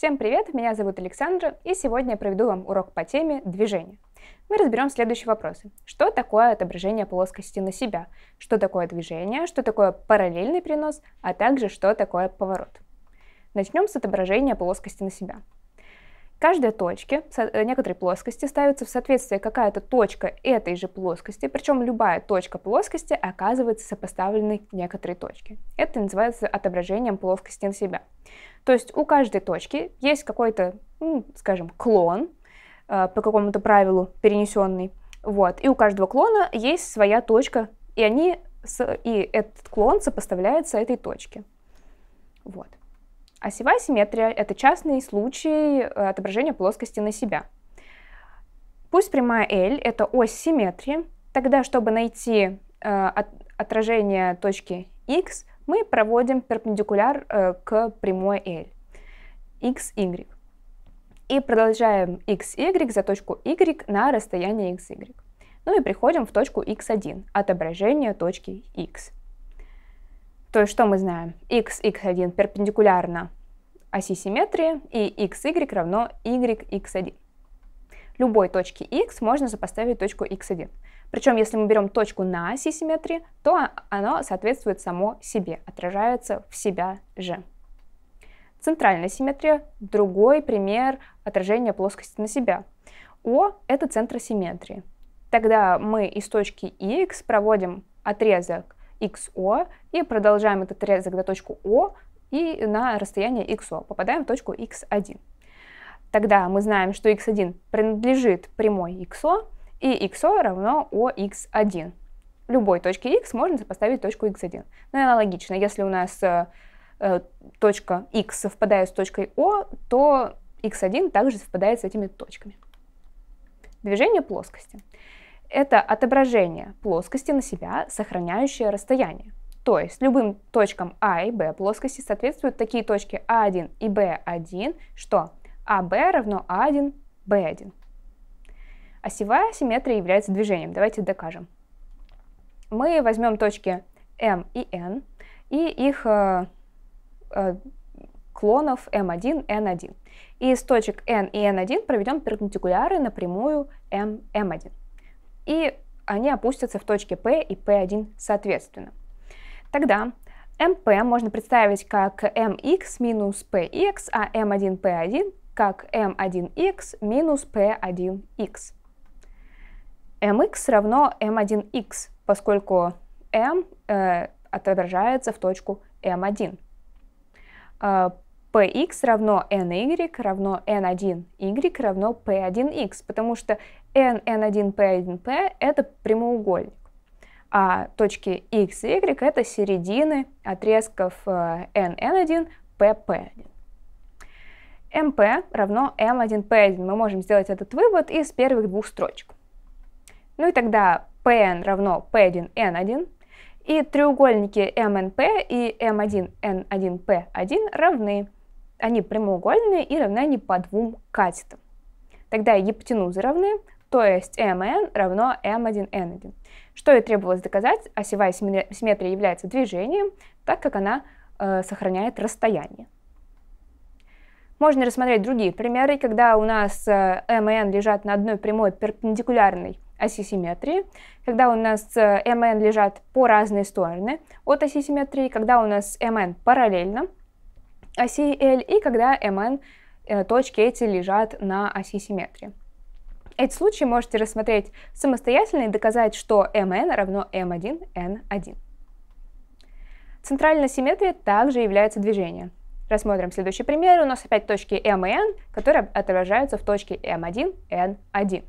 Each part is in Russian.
Всем привет, меня зовут Александра, и сегодня я проведу вам урок по теме «Движение». Мы разберем следующие вопросы. Что такое отображение плоскости на себя? Что такое движение? Что такое параллельный перенос? А также, что такое поворот? Начнем с отображения плоскости на себя каждой точке, э, некоторой плоскости ставится в соответствие какая-то точка этой же плоскости, причем любая точка плоскости оказывается сопоставленной некоторой точке. Это называется отображением плоскости на себя. То есть у каждой точки есть какой-то, ну, скажем, клон э, по какому-то правилу перенесенный, вот, и у каждого клона есть своя точка, и они, и этот клон сопоставляется этой точке. Вот. Осевая а симметрия — это частный случай э, отображения плоскости на себя. Пусть прямая L — это ось симметрии, тогда, чтобы найти э, отражение точки X, мы проводим перпендикуляр э, к прямой L, x, y. И продолжаем x, y за точку y на расстояние x, y. Ну и приходим в точку x1, отображение точки x. То есть что мы знаем? x, x1 перпендикулярно оси симметрии и xy равно yx1. Любой точке x можно сопоставить точку x1. Причем, если мы берем точку на оси симметрии, то оно соответствует само себе, отражается в себя же. Центральная симметрия — другой пример отражения плоскости на себя. О — это центр симметрии. Тогда мы из точки x проводим отрезок xo и продолжаем этот отрезок до точку O и на расстояние xo. Попадаем в точку x1. Тогда мы знаем, что x1 принадлежит прямой xo, и xo равно ox1. Любой точке x можно сопоставить точку x1. Ну и аналогично, если у нас э, э точка x совпадает с точкой O, то x1 также совпадает с этими точками. Движение плоскости. Это отображение плоскости на себя, сохраняющее расстояние. То есть любым точкам А и Б плоскости соответствуют такие точки А1 и Б1, что АБ равно А1, Б1. Осевая а симметрия является движением. Давайте докажем. Мы возьмем точки М и Н и их э, э, клонов М1, Н1. И из точек N и N1 проведем перпендикуляры напрямую M, M1. И они опустятся в точке P и P1 соответственно. Тогда MP можно представить как mx минус px, а m1p1 как m1x минус p1x. mx равно m1x, поскольку m э, отображается в точку m1. Э, px равно ny равно n1y равно p1x, потому что n, n1, p1, p — это прямоугольник а точки x и y — это середины отрезков n1, pp1. mp равно m1p1. Мы можем сделать этот вывод из первых двух строчек. Ну и тогда pn равно p1n1, и треугольники mnp и m1n1p1 равны. Они прямоугольные и равны они по двум катетам. Тогда гипотенузы равны, то есть mn равно m1n1. Что и требовалось доказать, осевая а симметрия является движением, так как она э, сохраняет расстояние. Можно рассмотреть другие примеры, когда у нас m и n лежат на одной прямой перпендикулярной оси симметрии, когда у нас m и n лежат по разные стороны от оси симметрии, когда у нас m n параллельно оси L и когда m n э, точки эти лежат на оси симметрии. Эти случаи можете рассмотреть самостоятельно и доказать, что mn равно m1n1. Центральная симметрия также является движением. Рассмотрим следующий пример. У нас опять точки m и n, которые отображаются в точке m1, n1.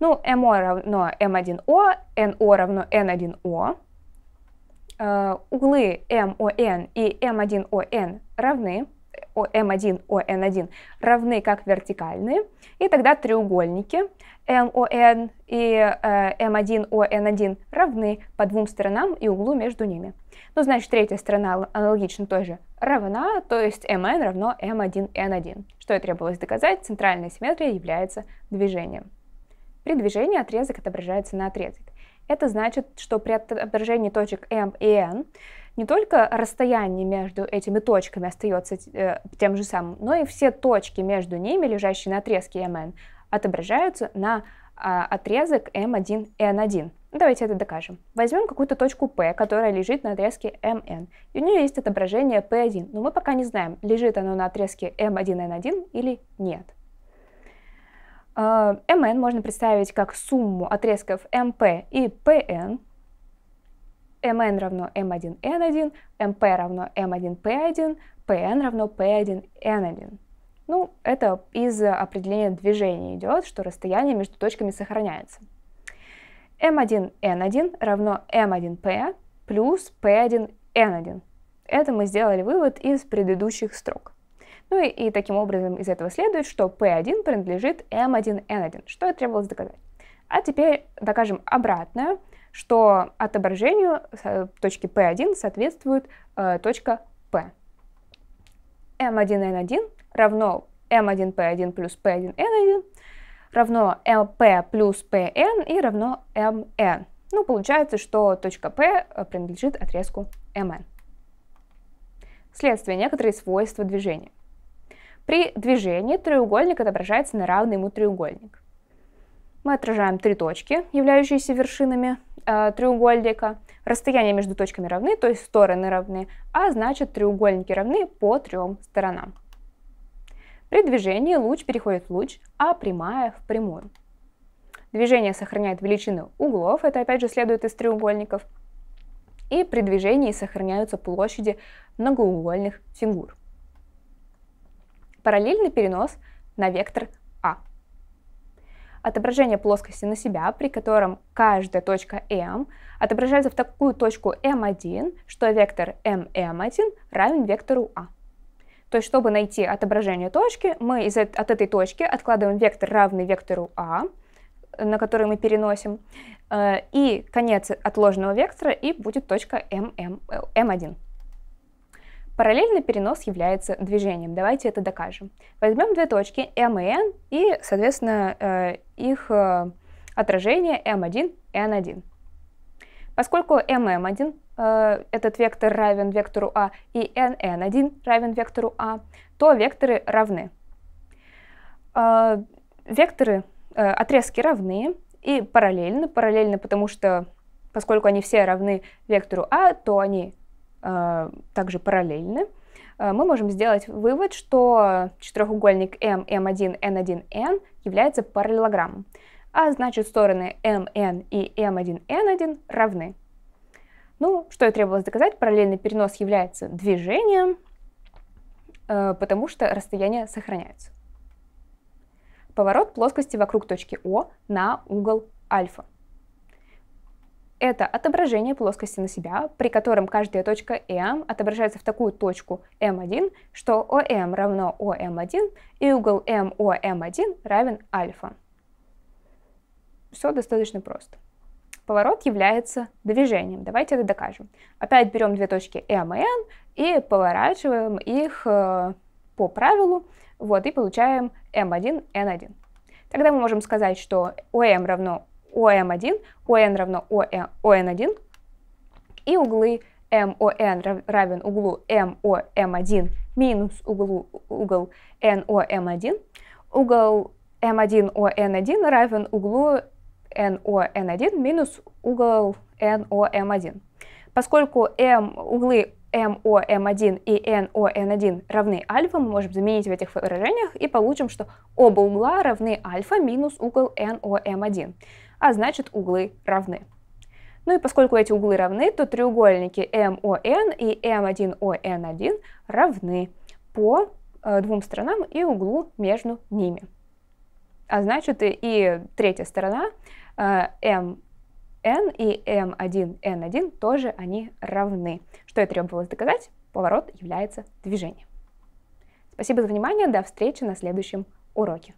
Ну, mo равно m1o, no равно n1o. Э, углы mон и m1on равны. ОМ 1 ОН 1 равны как вертикальные, и тогда треугольники МОН и э, M1, ON1 равны по двум сторонам и углу между ними. Ну, значит, третья сторона аналогично той же равна, то есть МН равно М 1 Н 1 Что и требовалось доказать, центральная симметрия является движением. При движении отрезок отображается на отрезок. Это значит, что при отображении точек М и N не только расстояние между этими точками остается э, тем же самым, но и все точки между ними, лежащие на отрезке MN, отображаются на а, отрезок M1 и N1. Давайте это докажем. Возьмем какую-то точку P, которая лежит на отрезке MN. И у нее есть отображение P1, но мы пока не знаем, лежит оно на отрезке M1, N1 или нет. MN э, можно представить как сумму отрезков MP и PN, mn равно m1n1, mp равно m1p1, pn равно p1n1. Ну, это из определения движения идет, что расстояние между точками сохраняется. m1n1 равно m1p плюс p1n1. Это мы сделали вывод из предыдущих строк. Ну и, и таким образом из этого следует, что p1 принадлежит m1n1, что и требовалось доказать. А теперь докажем обратное, что отображению э, точки P1 соответствует э, точка P. M1N1 равно M1P1 плюс P1N1 равно LP плюс PN и равно MN. Ну, получается, что точка P э, принадлежит отрезку MN. Следствие – некоторые свойства движения. При движении треугольник отображается на равный ему треугольник мы отражаем три точки, являющиеся вершинами э, треугольника. Расстояния между точками равны, то есть стороны равны, а значит треугольники равны по трем сторонам. При движении луч переходит в луч, а прямая в прямую. Движение сохраняет величины углов, это опять же следует из треугольников. И при движении сохраняются площади многоугольных фигур. Параллельный перенос на вектор отображение плоскости на себя, при котором каждая точка m отображается в такую точку m1, что вектор mm1 равен вектору a. «А». То есть, чтобы найти отображение точки, мы из, этой от этой точки откладываем вектор, равный вектору а, э, на который мы переносим, э, и конец отложенного вектора, и будет точка mm, m1. Параллельный перенос является движением. Давайте это докажем. Возьмем две точки m и n и, соответственно, э, их э, отражение m1, n1. Поскольку mm1 э, этот вектор равен вектору а и nn1 равен вектору а, то векторы равны. векторы, отрезки равны и параллельны, параллельны, потому что, поскольку они все равны вектору а, то они а, также параллельны, а, мы можем сделать вывод, что четырехугольник М, М1, Н1, Н является параллелограммом, а значит стороны МН и М1, Н1 равны. Ну, что и требовалось доказать, параллельный перенос является движением, а, потому что расстояния сохраняются. Поворот плоскости вокруг точки О на угол альфа. Это отображение плоскости на себя, при котором каждая точка М отображается в такую точку м 1 что ОМ равно ом 1 и угол мом 1 равен альфа. Все достаточно просто. Поворот является движением. Давайте это докажем. Опять берем две точки M и N и поворачиваем их э, по правилу, вот, и получаем м 1 N1. Тогда мы можем сказать, что ОМ равно ом 1 ОН равно он 1 и углы МОН равен углу мом 1 минус углу, угол ном 1 угол м 1 он 1 равен углу нон 1 минус угол ном 1 Поскольку M, углы мом 1 и нон 1 равны альфа, мы можем заменить в этих выражениях и получим, что оба угла равны альфа минус угол ном 1 а значит углы равны. Ну и поскольку эти углы равны, то треугольники МОН и м 1 он 1 равны по э, двум сторонам и углу между ними. А значит и третья сторона э, МН и м 1 н 1 тоже они равны. Что я требовалось доказать? Поворот является движением. Спасибо за внимание, до встречи на следующем уроке.